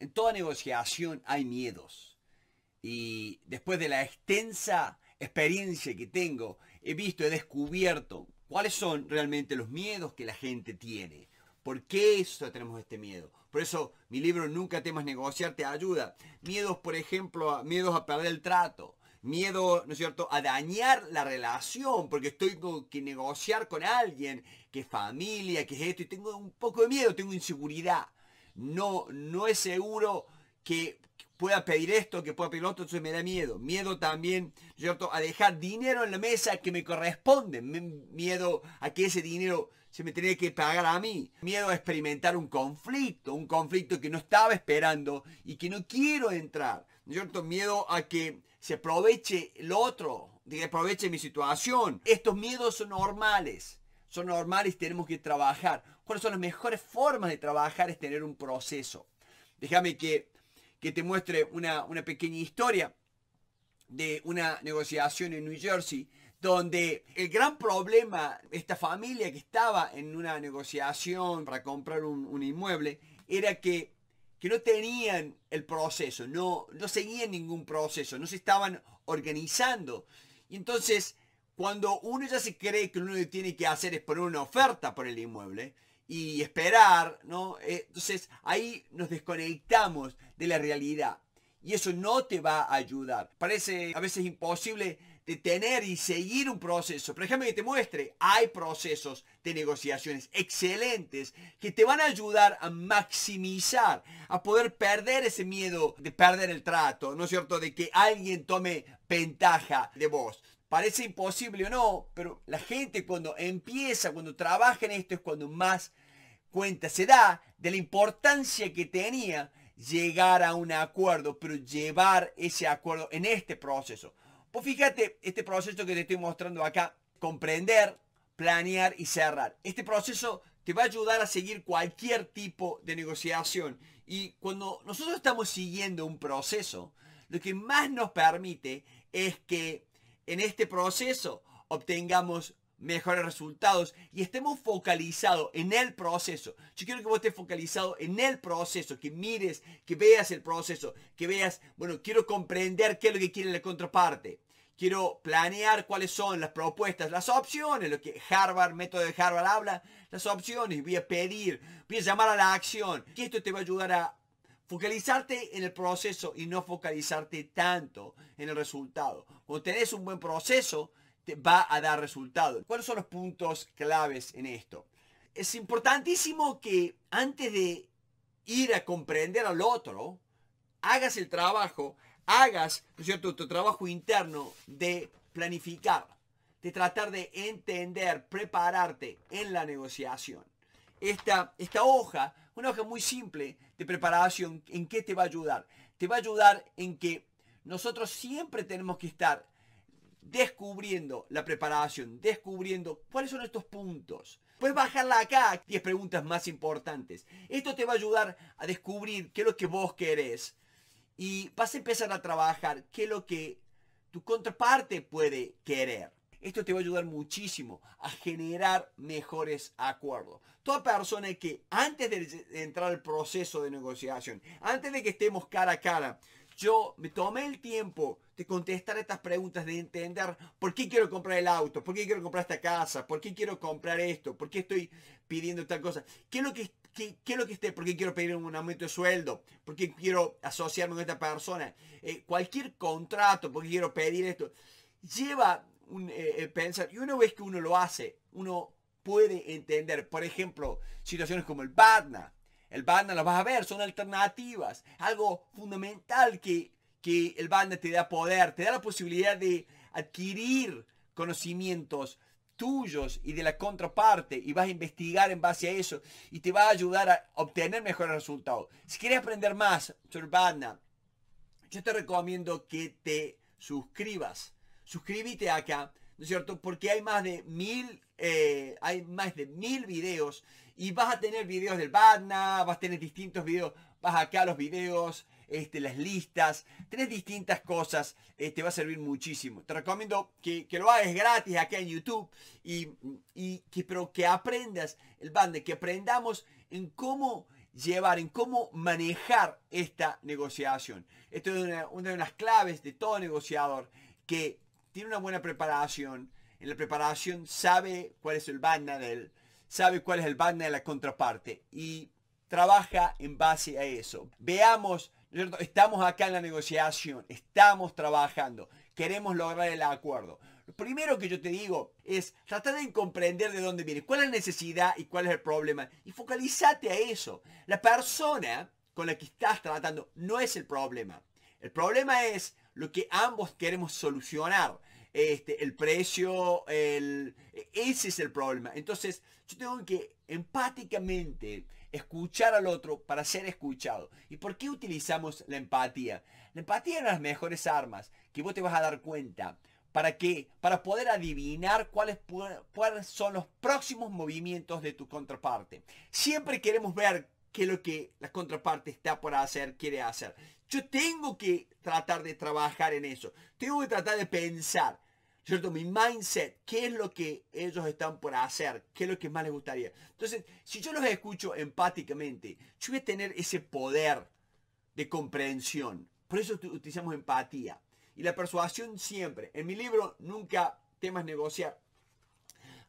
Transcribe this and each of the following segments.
En toda negociación hay miedos. Y después de la extensa experiencia que tengo, he visto, he descubierto cuáles son realmente los miedos que la gente tiene. ¿Por qué eso tenemos este miedo? Por eso mi libro Nunca temas negociar te ayuda. Miedos, por ejemplo, miedos a perder el trato. Miedo, ¿no es cierto?, a dañar la relación porque estoy con que negociar con alguien, que es familia, que es esto, y tengo un poco de miedo, tengo inseguridad no, no es seguro que pueda pedir esto, que pueda pedir otro, entonces me da miedo. Miedo también, ¿cierto? A dejar dinero en la mesa que me corresponde. Miedo a que ese dinero se me tenga que pagar a mí. Miedo a experimentar un conflicto, un conflicto que no estaba esperando y que no quiero entrar. ¿Cierto? Miedo a que se aproveche el otro, que aproveche mi situación. Estos miedos son normales son normales, tenemos que trabajar. ¿Cuáles son las mejores formas de trabajar? Es tener un proceso. Déjame que, que te muestre una, pequeña historia de una negociación en New Jersey, donde el gran problema, esta familia que estaba en una negociación para comprar un, inmueble, era que, no tenían el proceso, no, no seguían ningún proceso, no se estaban organizando. Y entonces cuando uno ya se cree que lo único que tiene que hacer es poner una oferta por el inmueble y esperar, ¿no? Eh, entonces ahí nos desconectamos de la realidad y eso no te va a ayudar. Parece a veces imposible detener y seguir un proceso. Por ejemplo, que te muestre, hay procesos de negociaciones excelentes que te van a ayudar a maximizar, a poder perder ese miedo de perder el trato, ¿no es cierto? De que alguien tome ventaja de vos. Parece imposible o no, pero la gente cuando empieza, cuando trabaja en esto, es cuando más cuenta se da de la importancia que tenía llegar a un acuerdo, pero llevar ese acuerdo en este proceso. Pues fíjate, este proceso que te estoy mostrando acá, comprender, planear y cerrar. Este proceso te va a ayudar a seguir cualquier tipo de negociación. Y cuando nosotros estamos siguiendo un proceso, lo que más nos permite es que en este proceso obtengamos mejores resultados y estemos focalizados en el proceso. Yo quiero que vos estés focalizado en el proceso, que mires, que veas el proceso, que veas, bueno, quiero comprender qué es lo que quiere la contraparte. Quiero planear cuáles son las propuestas, las opciones, lo que Harvard, método de Harvard habla, las opciones. Voy a pedir, voy a llamar a la acción. Que esto te va a ayudar a Focalizarte en el proceso y no focalizarte tanto en el resultado. Cuando tenés un buen proceso, te va a dar resultado. ¿Cuáles son los puntos claves en esto? Es importantísimo que antes de ir a comprender al otro, hagas el trabajo, hagas, es cierto?, tu trabajo interno de planificar, de tratar de entender, prepararte en la negociación. Esta, esta hoja una hoja muy simple de preparación, ¿en qué te va a ayudar? Te va a ayudar en que nosotros siempre tenemos que estar descubriendo la preparación, descubriendo cuáles son estos puntos. Puedes bajarla acá, 10 preguntas más importantes. Esto te va a ayudar a descubrir qué es lo que vos querés. Y vas a empezar a trabajar qué es lo que tu contraparte puede querer. Esto te va a ayudar muchísimo a generar mejores acuerdos. Toda persona que antes de entrar al proceso de negociación, antes de que estemos cara a cara, yo me tomé el tiempo de contestar estas preguntas, de entender por qué quiero comprar el auto, por qué quiero comprar esta casa, por qué quiero comprar esto, por qué estoy pidiendo tal cosa, qué es lo que, qué, lo que esté, por qué quiero pedir un aumento de sueldo, por qué quiero asociarme con esta persona, eh, cualquier contrato, por qué quiero pedir esto, lleva eh, eh, pensar. Y una vez que uno lo hace, uno puede entender, por ejemplo, situaciones como el Badna. El Badna lo vas a ver, son alternativas. Algo fundamental que, que el Badna te da poder, te da la posibilidad de adquirir conocimientos tuyos y de la contraparte y vas a investigar en base a eso y te va a ayudar a obtener mejores resultados. Si quieres aprender más sobre Badna, yo te recomiendo que te suscribas suscríbete acá, ¿no es cierto? Porque hay más de mil, eh, hay más de mil videos y vas a tener videos del Batna, vas a tener distintos videos, vas acá a los videos, este, las listas, tres distintas cosas, te este, va a servir muchísimo. Te recomiendo que, lo hagas gratis acá en YouTube, y, y, que, aprendas el Batna, que aprendamos en cómo llevar, en cómo manejar esta negociación. Esto es una, una de las claves de todo negociador, que tiene una buena preparación. En la preparación sabe cuál es el banda del, sabe cuál es el banda de la contraparte y trabaja en base a eso. Veamos, estamos acá en la negociación, estamos trabajando, queremos lograr el acuerdo. Lo primero que yo te digo es tratar de comprender de dónde viene, cuál es la necesidad y cuál es el problema y focalizate a eso. La persona con la que estás tratando no es el problema. El problema es lo que ambos queremos solucionar. Este, el precio, el, ese es el problema. Entonces, yo tengo que empáticamente escuchar al otro para ser escuchado. ¿Y por qué utilizamos la empatía? La empatía es una de las mejores armas que vos te vas a dar cuenta. ¿Para que Para poder adivinar cuáles, cuáles son los próximos movimientos de tu contraparte. Siempre queremos ver qué es lo que la contraparte está por hacer, quiere hacer. Yo tengo que tratar de trabajar en eso. Tengo que tratar de pensar, ¿cierto? Mi mindset, qué es lo que ellos están por hacer, qué es lo que más les gustaría. Entonces, si yo los escucho empáticamente, yo voy a tener ese poder de comprensión. Por eso utilizamos empatía. Y la persuasión siempre. En mi libro, nunca temas negociar.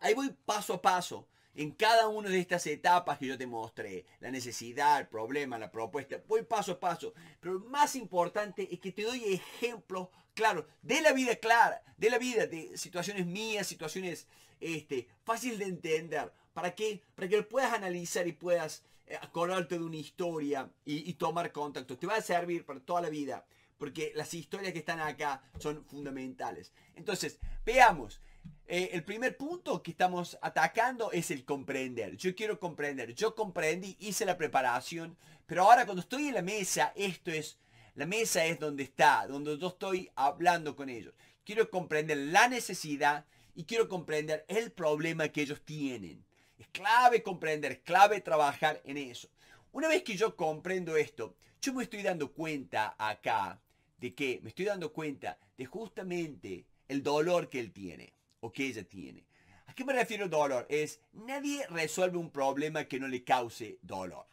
Ahí voy paso a paso en cada una de estas etapas que yo te mostré, la necesidad, el problema, la propuesta, voy paso a paso, pero lo más importante es que te doy ejemplos claros de la vida clara, de la vida, de situaciones mías, situaciones este, fáciles de entender, para que, para que lo puedas analizar y puedas eh, acordarte de una historia y, y tomar contacto. Te va a servir para toda la vida, porque las historias que están acá son fundamentales. Entonces, veamos. Eh, el primer punto que estamos atacando es el comprender. Yo quiero comprender. Yo comprendí, hice la preparación, pero ahora cuando estoy en la mesa, esto es, la mesa es donde está, donde yo estoy hablando con ellos. Quiero comprender la necesidad y quiero comprender el problema que ellos tienen. Es clave comprender, clave trabajar en eso. Una vez que yo comprendo esto, yo me estoy dando cuenta acá de que me estoy dando cuenta de justamente el dolor que él tiene o que ella tiene. ¿A qué me refiero dolor? Es nadie resuelve un problema que no le cause dolor.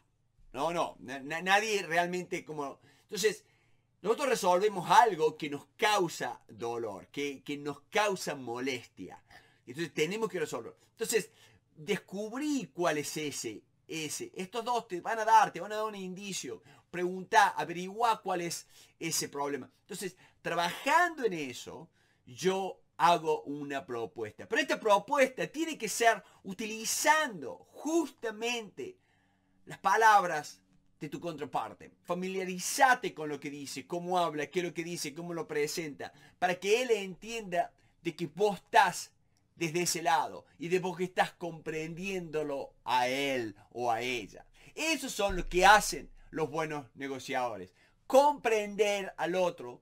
No, no, nadie realmente como... Entonces, nosotros resolvemos algo que nos causa dolor, que, que nos causa molestia. Entonces tenemos que resolverlo. Entonces, descubrí cuál es ese, ese. Estos dos te van a dar, te van a dar un indicio. Pregunta, averigua cuál es ese problema. Entonces, trabajando en eso, yo hago una propuesta. Pero esta propuesta tiene que ser utilizando justamente las palabras de tu contraparte. Familiarizate con lo que dice, cómo habla, qué es lo que dice, cómo lo presenta, para que él entienda de que vos estás desde ese lado y de vos que estás comprendiéndolo a él o a ella. Esos son lo que hacen los buenos negociadores. Comprender al otro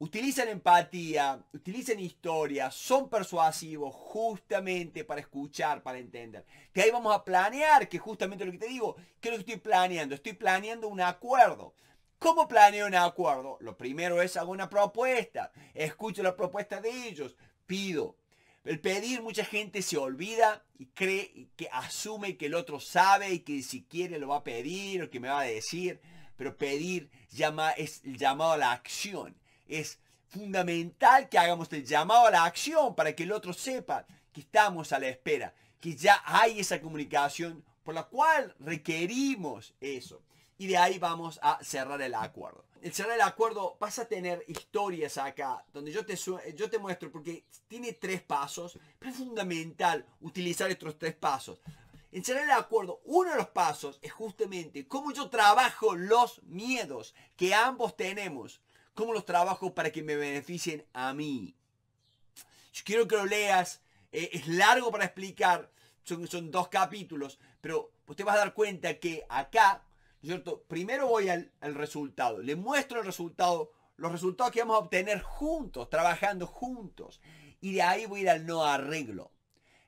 utilizan empatía, utilizan historia, son persuasivos justamente para escuchar, para entender. Que ahí vamos a planear, que justamente lo que te digo, ¿qué es lo que estoy planeando? Estoy planeando un acuerdo. ¿Cómo planeo un acuerdo? Lo primero es hago una propuesta, escucho la propuesta de ellos, pido. El pedir mucha gente se olvida y cree que asume que el otro sabe y que si quiere lo va a pedir o que me va a decir, pero pedir llama, es el llamado a la acción es fundamental que hagamos el llamado a la acción para que el otro sepa que estamos a la espera, que ya hay esa comunicación por la cual requerimos eso. Y de ahí vamos a cerrar el acuerdo. El cerrar el acuerdo vas a tener historias acá, donde yo te, yo te muestro, porque tiene tres pasos, es fundamental utilizar estos tres pasos. En cerrar el acuerdo, uno de los pasos es justamente cómo yo trabajo los miedos que ambos tenemos cómo los trabajo para que me beneficien a mí. Yo quiero que lo leas, eh, es largo para explicar, son, dos capítulos, pero te vas a dar cuenta que acá, cierto? Primero voy al, resultado, le muestro el resultado, los resultados que vamos a obtener juntos, trabajando juntos, y de ahí voy a ir al no arreglo.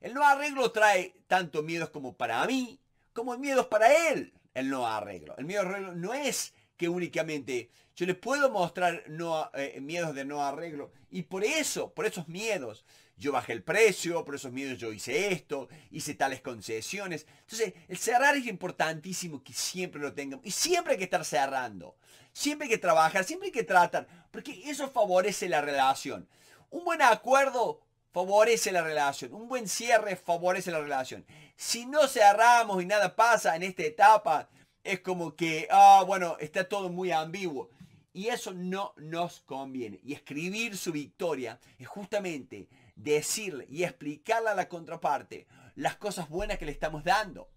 El no arreglo trae tanto miedos como para mí, como miedos para él. El no arreglo. El miedo arreglo no es que únicamente yo les puedo mostrar eh, miedos de no arreglo. Y por eso, por esos miedos, yo bajé el precio, por esos miedos yo hice esto, hice tales concesiones. Entonces, el cerrar es importantísimo que siempre lo tengan Y siempre hay que estar cerrando. Siempre hay que trabajar, siempre hay que tratar. Porque eso favorece la relación. Un buen acuerdo favorece la relación. Un buen cierre favorece la relación. Si no cerramos y nada pasa en esta etapa, es como que, ah, bueno, está todo muy ambiguo. Y eso no nos conviene. Y escribir su victoria es justamente decirle y explicarle a la contraparte las cosas buenas que le estamos dando.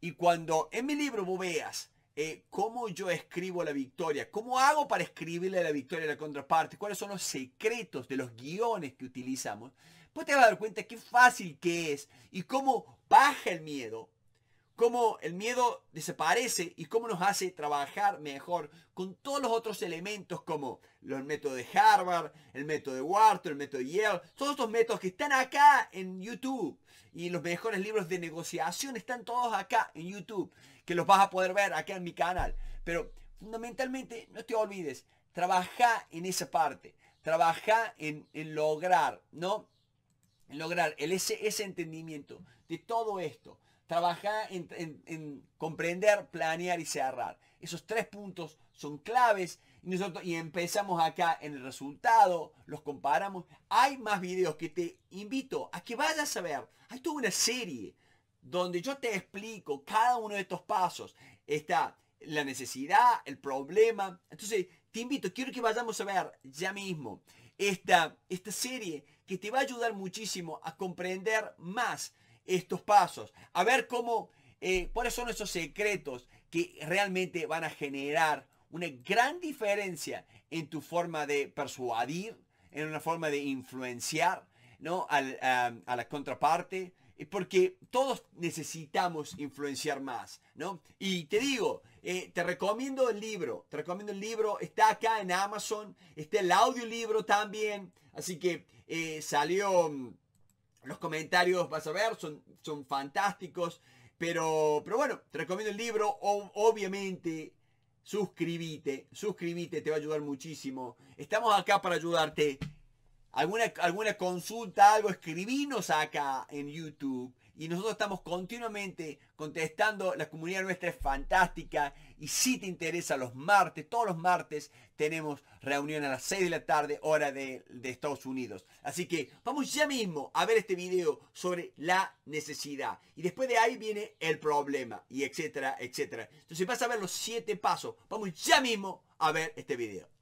Y cuando en mi libro vos veas eh, cómo yo escribo la victoria, cómo hago para escribirle la victoria a la contraparte, cuáles son los secretos de los guiones que utilizamos, pues te vas a dar cuenta qué fácil que es y cómo baja el miedo cómo el miedo desaparece y cómo nos hace trabajar mejor con todos los otros elementos como los métodos de Harvard, el método de Wharton, el método de Yale, todos estos métodos que están acá en YouTube y los mejores libros de negociación están todos acá en YouTube, que los vas a poder ver acá en mi canal. Pero fundamentalmente, no te olvides, trabaja en esa parte, trabaja en, lograr, ¿no? En lograr ese entendimiento de todo esto Trabajar en, comprender, planear y cerrar. Esos tres puntos son claves. Y, nosotros, y empezamos acá en el resultado, los comparamos. Hay más videos que te invito a que vayas a ver. Hay toda una serie donde yo te explico cada uno de estos pasos. Está la necesidad, el problema. Entonces, te invito, quiero que vayamos a ver ya mismo esta, esta serie que te va a ayudar muchísimo a comprender más estos pasos, a ver cómo, eh, cuáles son esos secretos que realmente van a generar una gran diferencia en tu forma de persuadir, en una forma de influenciar, ¿no? a, la contraparte, eh, porque todos necesitamos influenciar más, ¿no? Y te digo, eh, te recomiendo el libro, te recomiendo el libro, está acá en Amazon, está el audiolibro también, así que salió mm, los comentarios, vas a ver, son, son fantásticos. Pero, pero bueno, te recomiendo el libro. O, obviamente, suscríbete. Suscríbete, te va a ayudar muchísimo. Estamos acá para ayudarte alguna, alguna consulta, algo, escribinos acá en YouTube. Y nosotros estamos continuamente contestando. La comunidad nuestra es fantástica. Y si te interesa, los martes, todos los martes tenemos reunión a las 6 de la tarde, hora de, Estados Unidos. Así que vamos ya mismo a ver este video sobre la necesidad. Y después de ahí viene el problema, y etcétera, etcétera. Entonces vas a ver los 7 pasos. Vamos ya mismo a ver este video.